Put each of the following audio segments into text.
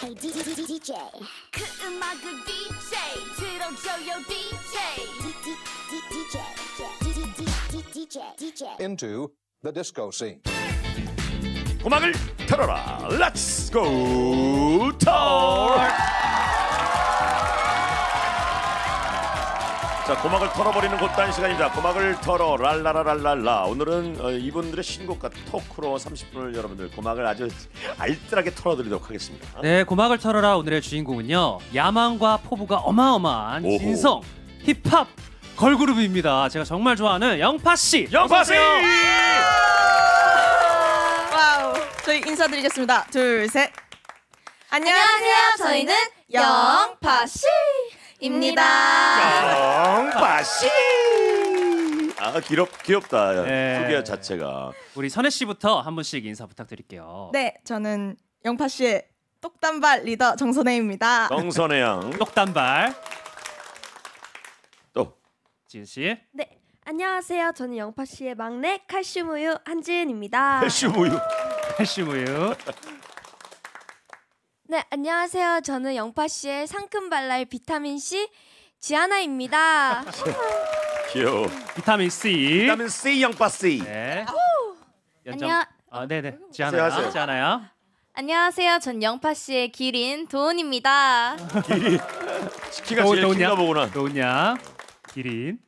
Hey DJ 그 음악을 DJ 들어줘요 DJ DJ DJ Into the disco scene 음악을 틀어라 Let's go talk 자 고막을 털어버리는 곧단 시간입니다. 고막을 털어 랄라라랄랄라. 오늘은 어, 이분들의 신곡과 토크로 30분을 여러분들 고막을 아주 알뜰하게 털어드리도록 하겠습니다. 네, 고막을 털어라 오늘의 주인공은요. 야망과 포부가 어마어마한 오호. 진성 힙합 걸그룹입니다. 제가 정말 좋아하는 영파 씨. 영파 씨! 와우. 저희 인사드리겠습니다. 둘, 셋. 안녕하세요. 저희는 영파 씨. 입니다. 정바씨. 아 귀럽 귀엽다 네. 소개 자체가. 우리 선혜 씨부터 한 분씩 인사 부탁드릴게요. 네, 저는 영파 씨의 똑단발 리더 정선혜입니다. 정선혜 양. 똑단발. 또 지은 씨. 네, 안녕하세요. 저는 영파 씨의 막내 칼슘우유 한지은입니다. 칼슘우유. 칼슘우유. 네, 안녕하세요. 저는 영파 씨의 상큼 발랄 비타민 C 지아나입니다. 귀여워. 비타민 C. 비타민 C 영파 C. 네. 안녕. 아, 네, 네. 지아나 지아나요. 안녕하세요. 전 영파 씨의 기린 도훈입니다. 기린. 키가 제일 도훈 보구나. 도훈냐. 기린.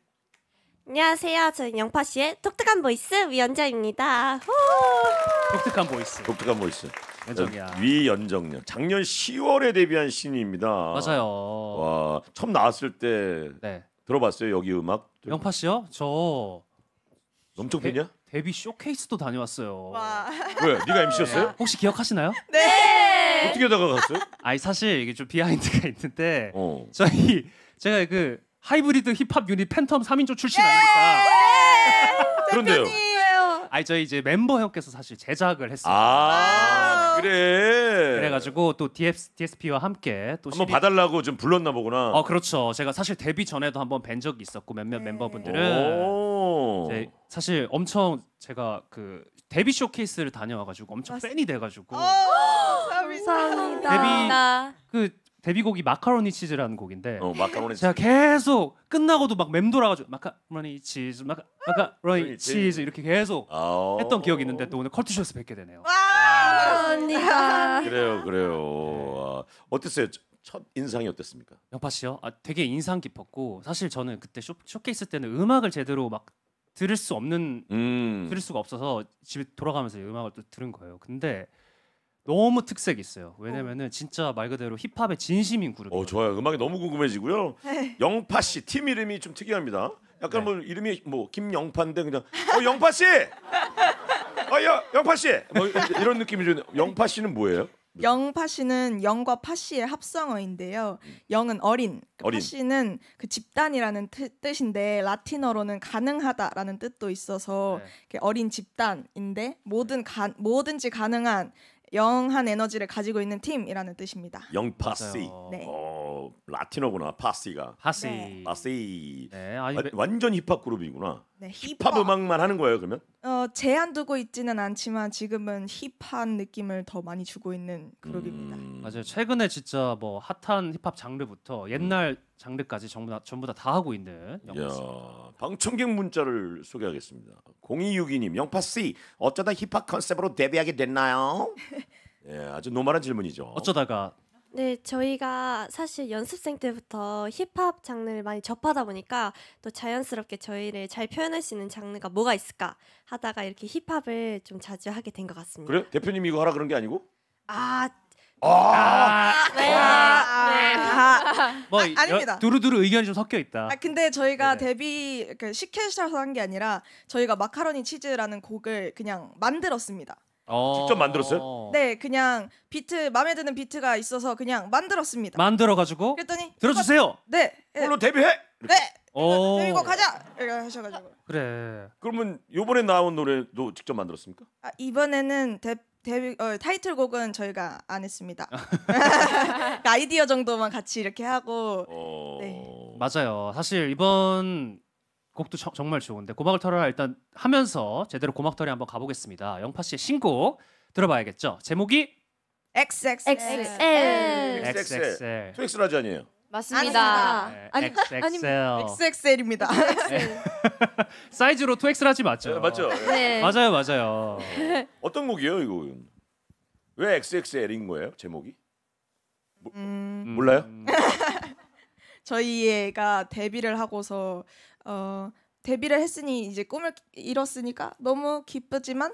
안녕하세요. 저는 영파 씨의 독특한 보이스 위원장입니다. 독특한 보이스. 독특한 보이스. 연정이야. 위연정녀. 작년 10월에 데뷔한 신입니다. 맞아요. 와 처음 나왔을 때 네. 들어봤어요 여기 음악. 영파 씨요? 저 엄청 데- 좋냐? 데뷔 쇼케이스도 다녀왔어요. 와. 왜? 네가 MC였어요? 네. 혹시 기억하시나요? 네. 어떻게 다가갔어요? 아니 사실 이게 좀 비하인드가 있는데 어. 저희 제가 그 하이브리드 힙합 유닛 팬텀 3인조 출신 아닙니까? 네. 그런데요. 대표님. 아니 저희 이제 멤버 형께서 사실 제작을 했어요. 아 그래. 그래가지고 또 DF, DSP와 함께 또 한번 시리- 봐달라고 좀 불렀나 보구나. 어 그렇죠. 제가 사실 데뷔 전에도 한번 뵌 적이 있었고 몇몇 네. 멤버분들은 사실 엄청 제가 그 데뷔 쇼케이스를 다녀와가지고 엄청 팬이 돼가지고 어, 감사합니다. 감사합니다. 그 데뷔곡이 마카로니 치즈라는 곡인데 어, 마카로니 제가 계속 끝나고도 막 맴돌아가지고 마카로니 치즈 마카, 마카로니 치즈 이렇게 계속 아, 했던 기억이 있는데 또 오늘 컬투쇼에서 뵙게 되네요. 와 그래요 그래요. 네. 와, 어땠어요? 첫 인상이 어땠습니까? 영파 씨요? 아, 되게 인상 깊었고 사실 저는 그때 쇼, 쇼케이스 때는 음악을 제대로 막 들을 수 없는 음. 들을 수가 없어서 집에 돌아가면서 음악을 또 들은 거예요. 근데 너무 특색 있어요. 어. 왜냐면은 진짜 말 그대로 힙합의 진심인 그룹. 어 좋아요. 음악이 너무 궁금해지고요. 네. 영파 씨 팀 이름이 좀 특이합니다. 약간 네. 뭐 이름이 뭐 김영파인데 그냥 어 영파 씨. 어 여, 영파 씨. 뭐 이런 느낌이 좀 영파 씨는 뭐예요? 영파씨는 영과 파씨의 합성어인데요. 음. 영은 어린, 그 어린. 파씨는 그 집단이라는 트, 뜻인데 라틴어로는 가능하다라는 뜻도 있어서 네. 어린 집단인데 뭐든 가, 뭐든지 가능한 영한 에너지를 가지고 있는 팀이라는 뜻입니다. 영파시. 네. 어, 라틴어구나. 파시가. 파시. 파시. 네, 아 완전 힙합 그룹이구나. 네, 힙합, 힙합 음악만 하는 거예요 그러면? 어 제한 두고 있지는 않지만 지금은 힙합 느낌을 더 많이 주고 있는 그룹입니다. 음... 맞아요. 최근에 진짜 뭐 핫한 힙합 장르부터 옛날 음. 장르까지 전부 다 전부 다, 다 하고 있는 영 방청객 문자를 소개하겠습니다. 0262님 영파 씨 어쩌다 힙합 컨셉으로 데뷔하게 됐나요? 예, 아주 노멀한 질문이죠. 어쩌다가 네, 저희가 사실 연습생 때부터 힙합 장르를 많이 접하다 보니까 또 자연스럽게 저희를 잘 표현할 수 있는 장르가 뭐가 있을까 하다가 이렇게 힙합을 좀 자주 하게 된 것 같습니다. 그래? 대표님이 이거 하라 그런 게 아니고? 아, 아, 아, 아! 네. 아, 네. 아, 뭐 아, 아닙니다. 두루두루 의견이 좀 섞여 있다. 아, 근데 저희가 네네. 데뷔 그시켓서한 게 아니라 저희가 마카로니 치즈라는 곡을 그냥 만들었습니다. 어. 직접 만들었어요? 네, 네, 그냥 비트 마음에 드는 비트가 있어서 그냥 만들었습니다. 만들어 가지고 그랬더니 들어주세요. 네, 네, 홀로 데뷔해. 네. 오. 그리고 이거 가자. 이렇게 하셔가지고 그래. 그러면 요번에 나온 노래도 직접 만들었습니까? 아, 이번에는 데, 데뷔 어, 타이틀곡은 저희가 안 했습니다. 그러니까 아이디어 정도만 같이 이렇게 하고 어... 네. 맞아요. 사실 이번 곡도 저, 정말 좋은데 고막을 털어라 일단 하면서 제대로 고막털이 한번 가보겠습니다. 영파 씨의 신곡 들어봐야겠죠. 제목이 XXL. XXL. 소엑스라지 아니에요? 맞습니다. 네, XXL. XXL입니다. 사이즈로 2 x l 하지 네, 네. 맞죠? 네, 맞죠. 네. 맞아요, 맞아요. 어떤 곡이에요, 이거? 왜 XXL인 거예요, 제목이? 모, 뭐, 음... 몰라요? 음. 저희가 애 데뷔를 하고서 어, 데뷔를 했으니 이제 꿈을 이뤘으니까 너무 기쁘지만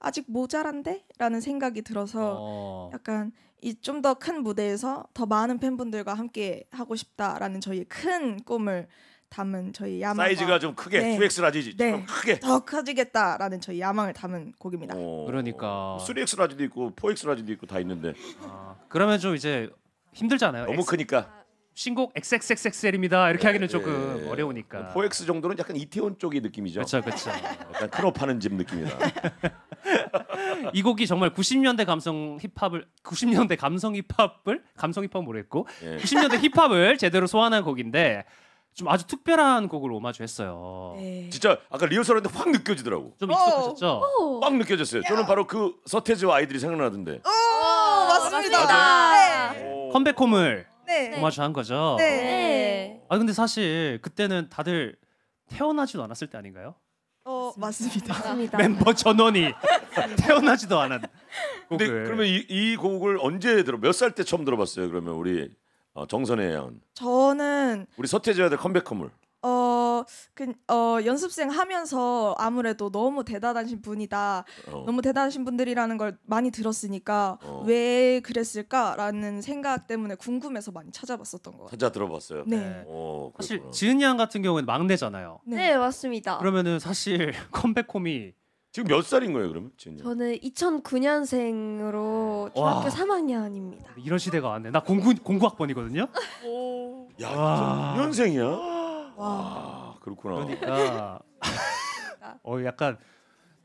아직 모자란데라는 생각이 들어서 어. 약간 이 좀 더 큰 무대에서 더 많은 팬분들과 함께 하고 싶다라는 저희 큰 꿈을 담은 저희 야망 사이즈가 좀 크게 네. 2X라지지 네. 좀 크게 더 커지겠다라는 저희 야망을 담은 곡입니다. 어, 그러니까 3X라지도 있고 4X라지도 있고 다 있는데 아, 그러면 좀 이제 힘들잖아요. 너무 X. 크니까 신곡 XXXL입니다. 이렇게 예, 하기는 조금 예, 예. 어려우니까. 4엑스 뭐 정도는 약간 이태원 쪽의 느낌이죠. 그렇죠, 그렇죠. 약간 큰업하는 집 느낌이다. 이 곡이 정말 90년대 감성 힙합을 90년대 감성 힙합을 감성 힙합 모르겠고 예. 90년대 힙합을 제대로 소환한 곡인데 좀 아주 특별한 곡을 오마주했어요. 네. 진짜 아까 리허설하는데 확 느껴지더라고. 좀 익숙해졌죠? 확 느껴졌어요. 저는 바로 그 서태지와 아이들이 생각나던데. 오, 맞습니다. 맞아요. 네. 네. 컴백홈을 네. 오마주 그 한 거죠. 네. 네. 아 근데 사실 그때는 다들 태어나지도 않았을 때 아닌가요? 어 맞습니다. 맞습니다. 멤버 전원이 태어나지도 않은 근데 곡을. 그러면 이, 이 곡을 언제 들어 몇 살 때 처음 들어봤어요? 그러면 우리 어, 정선의 예 저는 우리 서태지와의 컴백홈을 그, 어, 연습생 하면서 아무래도 너무 대단하신 분이다. 어. 너무 대단하신 분들이라는 걸 많이 들었으니까 어. 왜 그랬을까라는 생각 때문에 궁금해서 많이 찾아봤었던 것 같아요. 찾아 들어봤어요. 네. 오, 어, 사실 그렇구나. 지은이 양 같은 경우에는 막내잖아요. 네, 네 맞습니다. 그러면은 사실 컴백홈이 지금 몇 살인 거예요, 그러면? 지은이 양? 저는 2009년생으로 중학교 와. 3학년입니다. 이런 시대가 왔네. 나 공구 공구학번이거든요. 야, 와. 이 년생이야? 와. 아. 그렇구나. 그러니까 아. 어 약간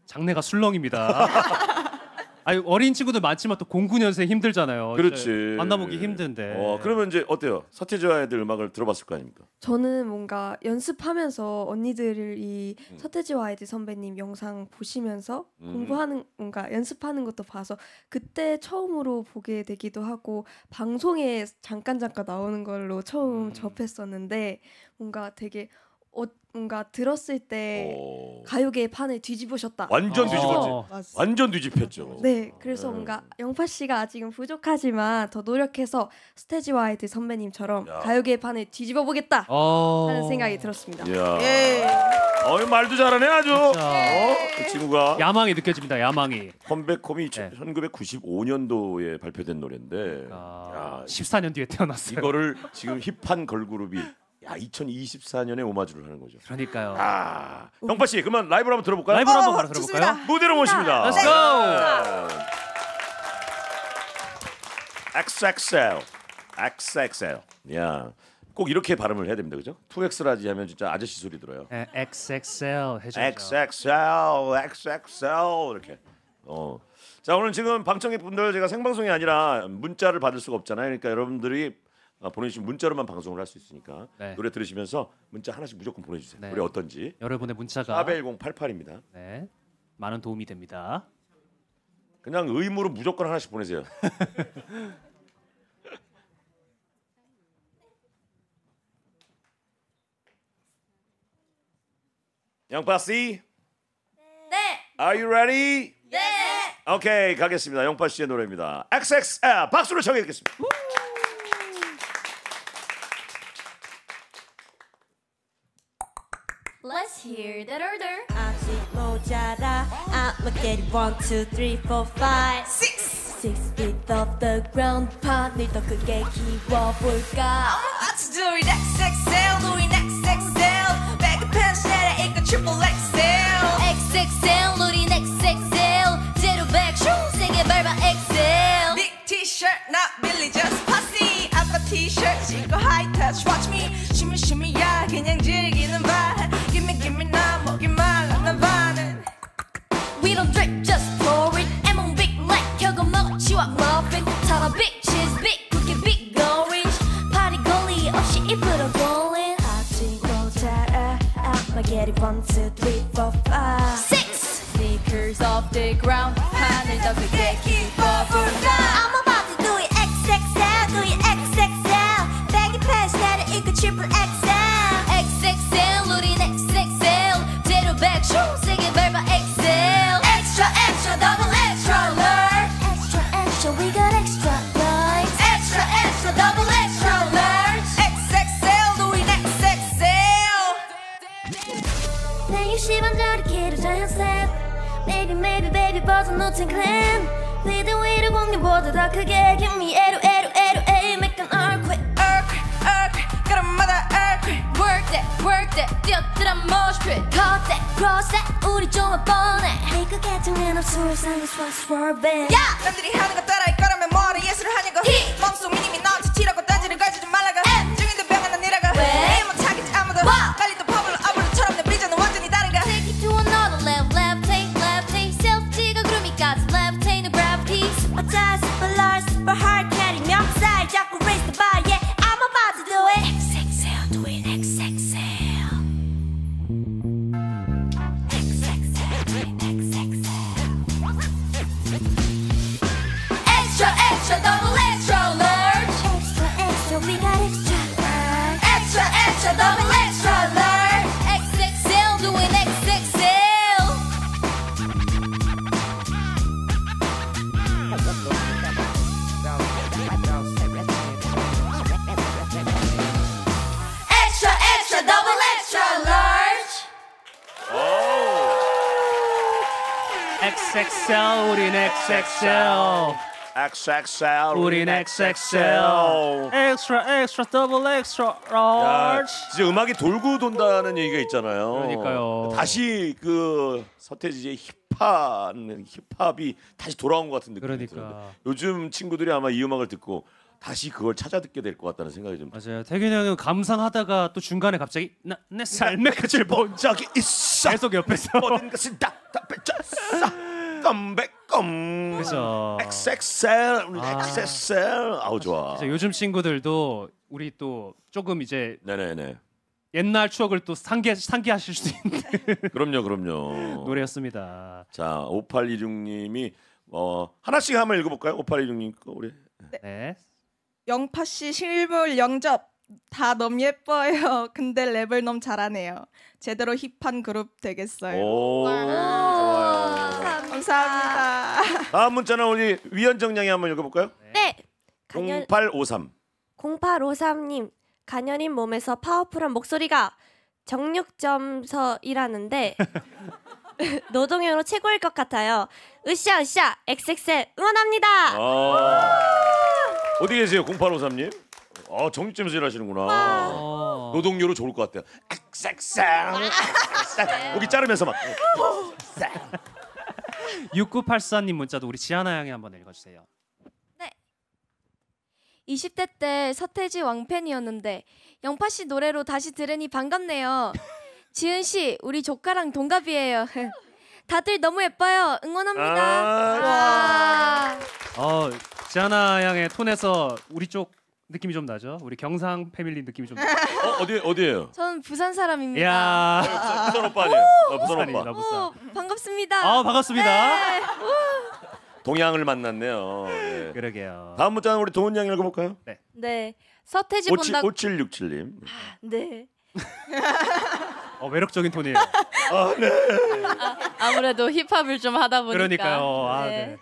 장래가 술렁입니다. 아니 어린 친구들 많지만 또 09년생 힘들잖아요. 그렇지. 만나보기 힘든데. 어, 그러면 이제 어때요? 서태지와 애들 음악을 들어봤을 거 아닙니까? 저는 뭔가 연습하면서 언니들이 음. 서태지와 아들 선배님 영상 보시면서 음. 공부하는 뭔가 연습하는 것도 봐서 그때 처음으로 보게 되기도 하고 방송에 잠깐 잠깐 나오는 걸로 처음 음. 접했었는데 뭔가 되게 어, 뭔가 들었을 때 어. 가요계의 판을 뒤집으셨다. 완전 아. 뒤집었지. 어. 완전 뒤집혔죠. 네, 그래서 네. 뭔가 영파 씨가 아직은 부족하지만 더 노력해서 스테지 와이드 선배님처럼 가요계의 판을 뒤집어 보겠다 아. 하는 생각이 들었습니다. 예. 어이 말도 잘하네 아주. 어? 그 친구가 야망이 느껴집니다. 야망이. 컴백홈이 네. 1995년도에 발표된 노래인데 아... 야, 14년 뒤에 태어났어요. 이거를 지금 힙한 걸그룹이 야 2024년에 오마주를 하는 거죠. 그러니까요. 아, 영파 씨그러라이브 한번 들어볼까요? 라이브 한번 바로 들어볼까요? 좋습니다. 무대로 모십니다. Let's go. XXL, XXL. 야, 꼭 이렇게 발음을 해야 됩니다, 그죠? 2X라지 하면 진짜 아저씨 소리 들어요. 네, XXL 해줘죠. XXL, XXL 이렇게. 어. 자 오늘 지금 방청객 분들 제가 생방송이 아니라 문자를 받을 수가 없잖아요. 그러니까 여러분들이 어, 보내주신 문자로만 방송을 할 수 있으니까 네. 노래 들으시면서 문자 하나씩 무조건 보내주세요. 네. 노래 어떤지. 여러분의 문자가 41088입니다. 네. 많은 도움이 됩니다. 그냥 의무로 무조건 하나씩 보내세요. 영파 씨. 네. Are you ready? 네. 오케이 가겠습니다. 영파 씨의 노래입니다. XXL 박수를 청해 듣겠습니다. hear that order. 아직 모자라. I look at one, two, three, four, five, six. Six feet off the ground. 판을 더 크게 키워볼까? do it. triple XL XXL 우린 XXL 제로 백 세계 별바 XL Extra extra double extra large Extra extra we got extra large Extra extra double extra large XXL 우린 XXL 160원 저리 키로 자연 스텝 baby, maybe baby 벗어 놓친 클랜 위드 위로 공룡보다 더 크게 Give me 8때 뛰어들어 m o s h p 거세 우리 조 뻔해 네가 개정해 너 수월상에 swap s w 야 남들이 하는 거 따라 할 거라 XXL 우린 XXL XXL 우린 XXL 엑스트라 엑스트라 더블 엑스트라 라지 이제 음악이 돌고 돈다는 얘기가 있잖아요 그러니까요 다시 그 서태지의 힙합 힙합이 다시 돌아온 것 같은 느낌이 그러니까. 들어요 요즘 친구들이 아마 이 음악을 듣고 다시 그걸 찾아 듣게 될 것 같다는 생각이 좀 맞아요. 태균이 형은 감상하다가 또 중간에 갑자기 나, 내 삶의 끝을 본 적이 있어. 계속 옆에서 모든 것은 다, 다 뺏겼어. 컴백 컴. 그래서 XXL 우 아. XXL 아우 좋아. 요즘 친구들도 우리 또 조금 이제 네네네. 옛날 추억을 또 상기 상기하실 수 있는 그럼요 그럼요. 노래였습니다. 자 5826님이 어 하나씩 한번 읽어볼까요? 5826님 거 우리. 네. 네. 영파 씨 실물 영접 다 너무 예뻐요. 근데 랩을 너무 잘하네요. 제대로 힙한 그룹 되겠어요. 오, 좋아요. 감사합니다. 다음 문자는 우리 위원정 양이 한번 읽어볼까요? 네. 0853 0853님 간연인 몸에서 파워풀한 목소리가 정육점서 일하는데 노동요로 최고일 것 같아요. 으쌰 으쌰 XXL 응원합니다. 아~ 어디 계세요 0853님? 아 정육점에서 일하시는구나. 아~ 노동요로 좋을 것 같아요. x x 여기 자르면서 막. 어. 6984님 문자도 우리 지하나 양이 한번 읽어주세요. 네. 20대 때 서태지 왕팬이었는데 영파 씨 노래로 다시 들으니 반갑네요. 지은 씨 우리 조카랑 동갑이에요. 다들 너무 예뻐요. 응원합니다. 아 와. 어, 지하나 양의 톤에서 우리 쪽 느낌이 좀 나죠? 우리 경상 패밀리 느낌이 좀. 나죠? 어, 어디 어디예요? 전 부산 사람입니다. 야, 아, 부산, 부산 오빠님. 나 부산 오빠. 부 부산. 오, 반갑습니다. 아 반갑습니다. 네. 동양을 만났네요. 예. 그러게요. 다음 문자는 우리 도훈 양 읽어볼까요? 네. 네. 서태지 본다. 5767님. 아, 네. 어, 매력적인 톤이에요. 아, 네. 아, 아무래도 힙합을 좀 하다 보니까. 그러니까요. 아, 네. 네.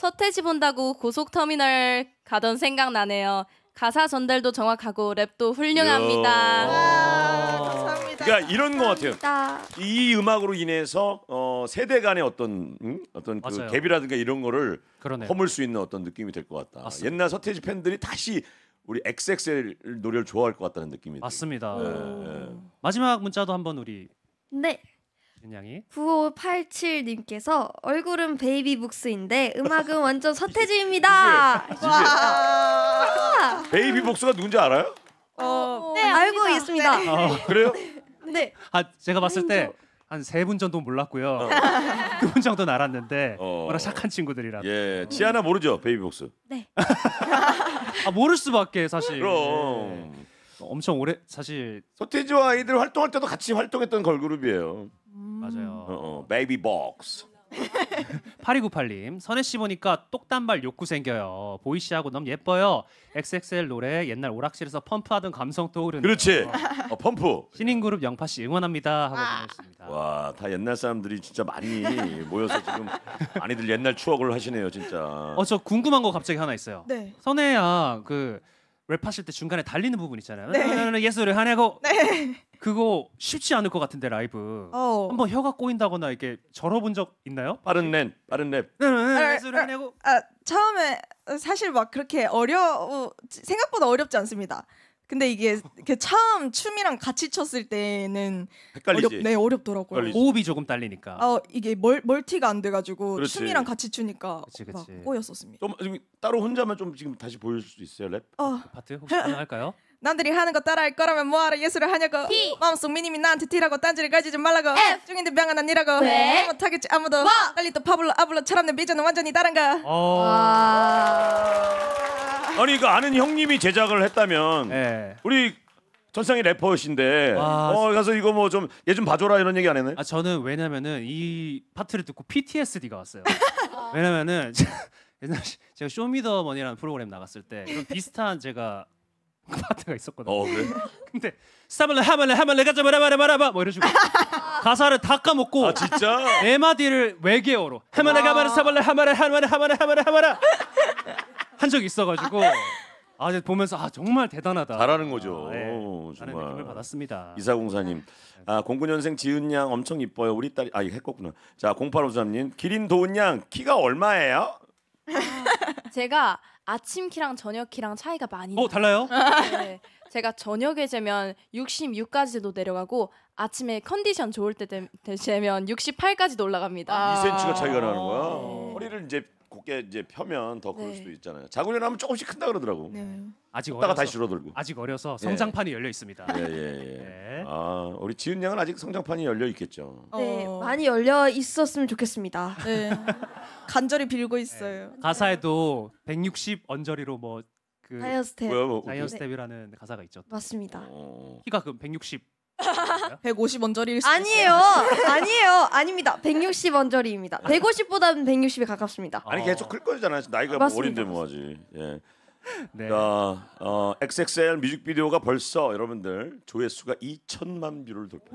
서태지 본다고 고속터미널 가던 생각 나네요. 가사 전달도 정확하고 랩도 훌륭합니다. 와, 감사합니다. 그러니까 이런 감사합니다. 것 같아요. 이 음악으로 인해서 어, 세대 간의 어떤 음? 어떤 그 갭이라든가 이런 거를 그러네요. 허물 수 있는 어떤 느낌이 될 것 같다. 맞습니다. 옛날 서태지 팬들이 다시 우리 XXL 노래를 좋아할 것 같다는 느낌이 맞습니다. 네, 네. 마지막 문자도 한번 우리 네. 양이 9587님께서 얼굴은 베이비북스인데 음악은 완전 서태지입니다. 베이비북스가 누군지 알아요? 어. 어, 네, 알고 압니다. 있습니다. 네. 아, 그래요? 네. 네. 아 제가 봤을 때. 한 세분 정도 몰랐고요. 어. 두분 정도 알았는데 어. 워낙 착한 친구들이라. 예, 치아나 모르죠, 베이비복스. 네. 아 모를 수밖에 사실. 그럼. 네. 엄청 오래 사실 서태지와 아이들 활동할 때도 같이 활동했던 걸그룹이에요. 맞아요. 베이비 복스. 8298님 선혜 씨 보니까 똑단발 욕구 생겨요. 보이 씨하고 너무 예뻐요. XXL 노래 옛날 오락실에서 펌프하던 감성 떠오르네요. 그렇지. 어, 펌프. 신인 그룹 영파 씨 응원합니다 하고 아. 보냈습니다. 와, 다 옛날 사람들이 진짜 많이 모여서 지금 많이들 옛날 추억을 하시네요, 진짜. 어저 궁금한 거 갑자기 하나 있어요. 네. 선혜야 그 랩하실 때 중간에 달리는 부분 있잖아요. 네. 예술을 하냐고. 네. 그거 쉽지 않을 것 같은데 라이브. 어. 한번 혀가 꼬인다거나 이게 렇 절어본 적 있나요? 빠른 랩, 빠른 랩. 네, 네, 네, 예술을 아, 하냐고. 아, 처음에 사실 막 그렇게 어려 어, 생각보다 어렵지 않습니다. 근데 이게 처음 춤이랑 같이 췄을 때는 헷갈리지. 어렵, 네 어렵더라고요. 헷갈리지. 호흡이 조금 딸리니까. 아 이게 멀, 멀티가 안 돼가지고 그렇지. 춤이랑 같이 추니까 그치, 그치. 막 꼬였었습니다. 좀 지금 따로 혼자만 좀 지금 다시 보여줄 수 있어요 랩? 어. 그 파트 혹시 가능할까요? 남들이 하는 거 따라할 거라면 뭐하러 예술을 하냐고 T. 마음속 미님이 나한테 T라고 딴지를 가지지 말라고 F. 중인데 병은 아니라고 왜? 못하겠지 아무도 뭐? 빨리 또 파블로 아블로처럼 내 비전은 완전히 다른가 오. 어. 와. 아니 그 아는 형님이 제작을 했다면 네. 우리 전상의 래퍼신데 와, 어 가서 이거 뭐 좀 얘 좀 봐줘라 이런 얘기 안 했나요? 아 저는 왜냐면은 이 파트를 듣고 PTSD가 왔어요. 왜냐면은 옛날 제가 쇼미더머니라는 프로그램 나갔을 때 이런 비슷한 제가 그 파트가 있었거든요. 어 그래? 근데 스타블레 하멜레 하멜레 가자 말아 말아 말아 뭐 이런 식으로 가사를 다 까먹고 아 진짜? 네 마디를 외계어로 하멜레 가마레 스타블레 하멜레 하멜레 하멜레 하멜레 하멜레 한 적이 있어가지고 아. 아 이제 보면서 아 정말 대단하다. 잘하는 아, 거죠. 아, 네. 정말. 느낌을 받았습니다. 이사공사님, 네. 아 09년생 지은 양 엄청 이뻐요. 우리 딸이 아 이거 했었구나. 자 0853님, 기린 도은 양 키가 얼마예요? 아, 제가 아침 키랑 저녁 키랑 차이가 많이 어 달라요? 네. 제가 저녁에 재면 66까지도 내려가고 아침에 컨디션 좋을 때 되- 면 68까지도 올라갑니다. 2cm가 차이가 나는 거야. 네. 허리를 이제 곱게 이제 펴면 더 그럴 네. 수도 있잖아요. 자구리 나면 조금씩 큰다 그러더라고. 네. 아직 컸다가 다시 줄어들고. 아직 어려서 예. 성장판이 열려 있습니다. 예, 예, 예. 네. 아, 우리 지은 양은 아직 성장판이 열려 있겠죠. 네, 어. 많이 열려 있었으면 좋겠습니다. 네. 간절히 빌고 네. 있어요. 가사에도 160 언저리로 뭐그 다이어스텝 뭐 다이어 그 스텝이라는 뭐, 그 가사가 있죠. 맞습니다. 어. 키가 그160 150원 저리일 수도 아니에요. 아니에요. 아닙니다. 160원 저리입니다. 150보다는 아. 160에 가깝습니다. 아. 아니 계속 클 거잖아. 나이가 뭐 어린데 뭐하지. 예. 네. 자, 어, XXL 뮤직비디오가 벌써 여러분들 조회수가 2천만 뷰를 돌파.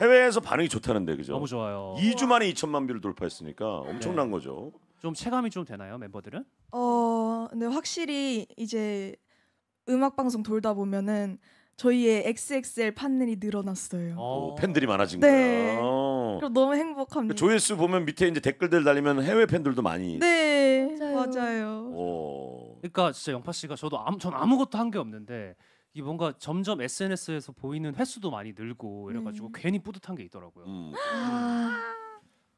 해외에서 반응이 좋다는데 그죠? 너무 좋아요. 2주 만에 2천만 뷰를 돌파했으니까 엄청난 네. 거죠. 좀 체감이 좀 되나요 멤버들은? 어, 근데 확실히 이제 음악 방송 돌다 보면은 저희의 XXL 판넬이 늘어났어요. 아. 오, 팬들이 많아진 네. 거예요. 그럼 너무 행복합니다. 그 조회수 보면 밑에 이제 댓글들 달리면 해외 팬들도 많이. 네 맞아요. 맞아요. 오. 그러니까 진짜 영파 씨가 저도 아무 전 아무것도 한 게 없는데 이 뭔가 점점 SNS에서 보이는 횟수도 많이 늘고 이래가지고 네. 괜히 뿌듯한 게 있더라고요. 음. 아.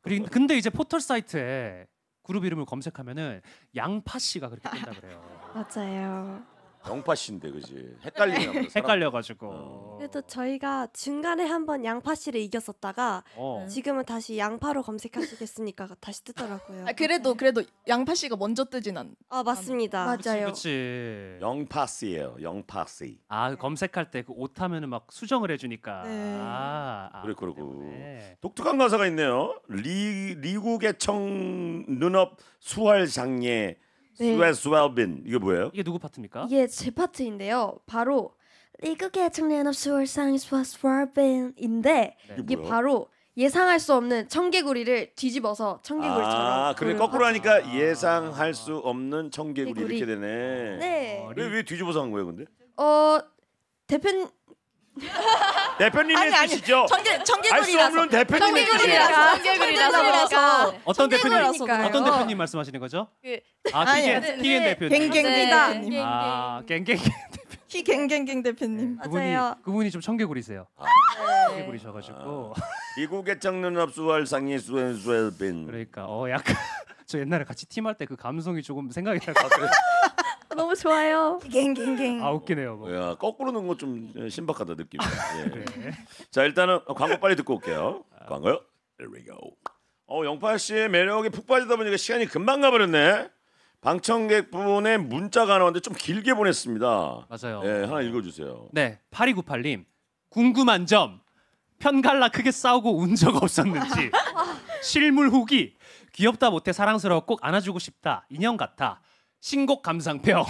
그리고 근데 이제 포털 사이트에 그룹 이름을 검색하면은 양파 씨가 그렇게 뜬다 그래요. 맞아요. 영파 씨인데 그지? 헷갈리요 네. 사람- 헷갈려가지고. 어. 근데 또 저희가 중간에 한번 양파 씨를 이겼었다가 어. 네. 지금은 다시 양파로 검색하시겠습니까? 다시 뜨더라고요. 아, 그래도 그래도 양파 씨가 먼저 뜨진 않. 아 맞습니다. 맞- 맞아요. 그렇지. 영파 씨예요. 영파 씨. 아 네. 검색할 때그 오타면은 막 수정을 해주니까. 네. 아, 아, 그래, 그러 그래. 독특한 가사가 있네요. 리 리국의 청 눈업 수활 장례 네. 스웨스 웰빈 이게 뭐예요? 이게 누구 파트입니까? 이게 제 파트인데요. 바로 미국의 청년 없수월상이 스웨스 웰빈인데 네. 이게 뭐 바로 예상할 수 없는 청개구리를 뒤집어서 청개구리처럼 아, 그래 거꾸로 파트. 아. 하니까 예상할 수 없는 청개구리, 개구리. 이렇게 되네. 네. 어, 왜, 왜 뒤집어서 한 거예요, 근데? 어 대표 대표님의 아니, 뜻이죠? 정글 정글이라서 알수 없는 대표님의 뜻이에요. 정글이라서 어떤 대표님 라서 어떤 대표님 말씀하시는 거죠? 그, 아 키겐 네, 키 네. 대표님. 갱갱갱 네. 아 갱갱 대표. 키갱갱갱 대표님. 네, 그분이 그분이 좀 청개구리세요. 아, 청개구리셔가지고 아, 미국의 장르 업수월 상이 수엔수엔빈. 그러니까 어 약간 저 옛날에 같이 팀 할 때 그 감성이 조금 생각이 날것 아, 같아요. 너무 좋아요. 갱갱갱. 아 웃기네요. 뭐. 야 거꾸로 넣은 거 좀 신박하다 느낌. 예. 네. 자 일단은 광고 빨리 듣고 올게요. 광고요. Here we go. 어 영파 씨의 매력에 푹 빠지다 보니까 시간이 금방 가버렸네. 방청객분의 문자가 하나 왔는데 좀 길게 보냈습니다. 맞아요. 예, 하나 읽어주세요. 네, 8298님 궁금한 점 편갈라 크게 싸우고 운 적 없었는지 실물 후기 귀엽다 못해 사랑스러워 꼭 안아주고 싶다 인형 같아 신곡 감상평.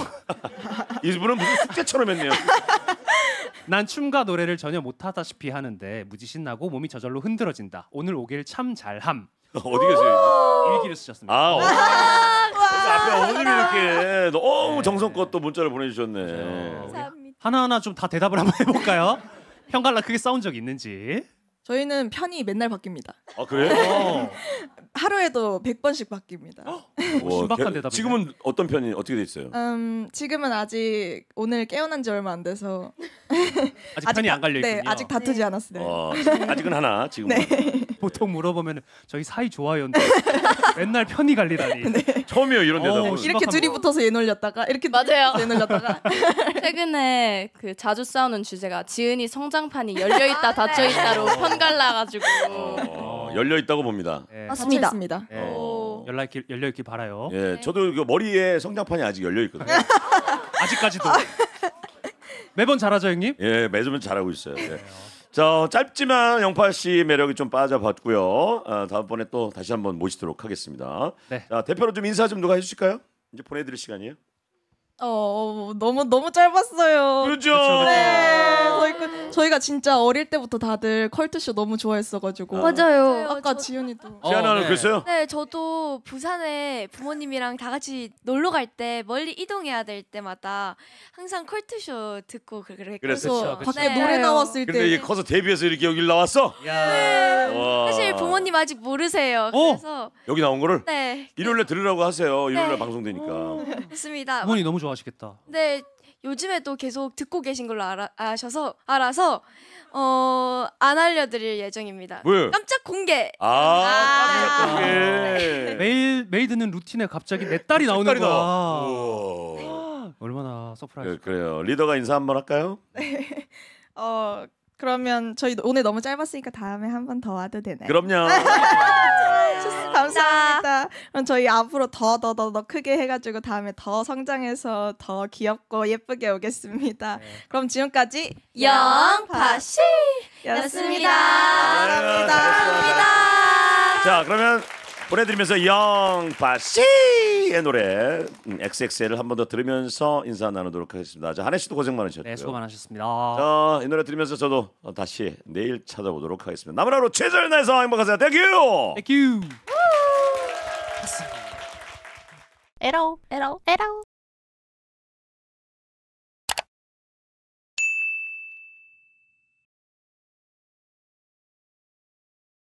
이분은 무슨 숙제처럼 했네요. 난 춤과 노래를 전혀 못하다시피 하는데 무지 신나고 몸이 저절로 흔들어진다. 오늘 오길 참 잘함. 어, 어디 계세요? 일기를 쓰셨습니다. 아, 어. 앞에 어머님 이렇게 너무 어, 네. 정성껏 또 문자를 보내주셨네. 그렇죠. 감사합니다. 하나하나 좀 다 대답을 한번 해볼까요? 편갈라 크게 싸운 적 있는지. 저희는 편이 맨날 바뀝니다. 아 그래요? 어. 하루에도 100번씩 바뀝니다. 어? 어, 와, 신박한 대답. 지금은 어떤 편이 어떻게 돼 있어요? 음, 지금은 아직 오늘 깨어난 지 얼마 안 돼서 아직 편이 안 갈려 네, 있군요. 네, 아직 다투지 네. 않았어요. 네. 아직은 하나 지금. 은 네. 보통 물어보면 저희 사이 좋아요. 맨날 편이 갈리다니. 네. 처음이에요 이런 어, 대답 이렇게 둘이 붙어서 얘 놀렸다가 이렇게 맞아요. 얘 놀렸다가 최근에 그 자주 싸우는 주제가 지은이 성장판이 열려 있다 아, 닫혀 있다로 편 갈라가지고 어. 열려 있다고 봅니다. 예. 아, 맞습니다. 닫혀있 열려 있길 바라요. 예, 저도 그 머리에 성장판이 아직 열려 있거든요. 예. 아직까지도 매번 잘하죠 형님. 예, 매점은 잘하고 있어요. 예. 자, 짧지만 영파 씨 매력이 좀 빠져봤고요. 아, 다음번에 또 다시 한번 모시도록 하겠습니다. 네. 자, 대표로 좀 인사 좀 누가 해주실까요? 이제 보내드릴 시간이에요. 어 너무 너무 짧았어요. 그죠 그렇죠, 그렇죠. 네, 아. 저희 그, 저희가 진짜 어릴 때부터 다들 컬트쇼 너무 좋아했어가지고 아. 맞아요. 아까 저... 지윤이도 어, 지연아는 어, 그랬어요? 네, 저도 부산에 부모님이랑 다 같이 놀러 갈 때 멀리 이동해야 될 때마다 항상 컬트쇼 듣고 그, 그랬거요 그래서 밖에 노래 네. 나왔을 때. 근데 이게 커서 데뷔해서 이렇게 여기 나왔어? 네. 사실 부모님 아직 모르세요. 어? 그래서 여기 나온 거를 네. 일요일에 들으라고 하세요. 일요일에 네. 방송되니까. 음, 좋습니다. 부모님 너무 좋아. 좋아하시겠다. 네, 요즘에 또 계속 듣고 계신 걸로 알아, 아셔서 알아서 어, 안 알려드릴 예정입니다. 왜? 깜짝 공개. 아, 아 깜짝 공개. 네. 매일 매일 듣는 루틴에 갑자기 내 딸이 나오는 거야. 얼마나 서프라이즈. 네, 그래, 요 리더가 인사 한번 할까요? 네. 어 그러면 저희 오늘 너무 짧았으니까 다음에 한 번 더 와도 되나요? 그럼요. 감사합니다. 그럼 저희 앞으로 더 더 더 더 크게 해가지고 다음에 더 성장해서 더 귀엽고 예쁘게 오겠습니다. 네. 그럼 지금까지 영파씨였습니다. 감사합니다. 감사합니다. 자 그러면 보내드리면서 영파씨의 노래 XXL을 음, 한번 더 들으면서 인사 나누도록 하겠습니다. 자 한혜 씨도 고생 많으셨고요. 네 수고 많으셨습니다. 자이 노래 들으면서 저도 다시 내일 찾아보도록 하겠습니다. 남은 라로 최선을 다해서 행복하세요. 땡큐. 땡큐. It all. it all. it all.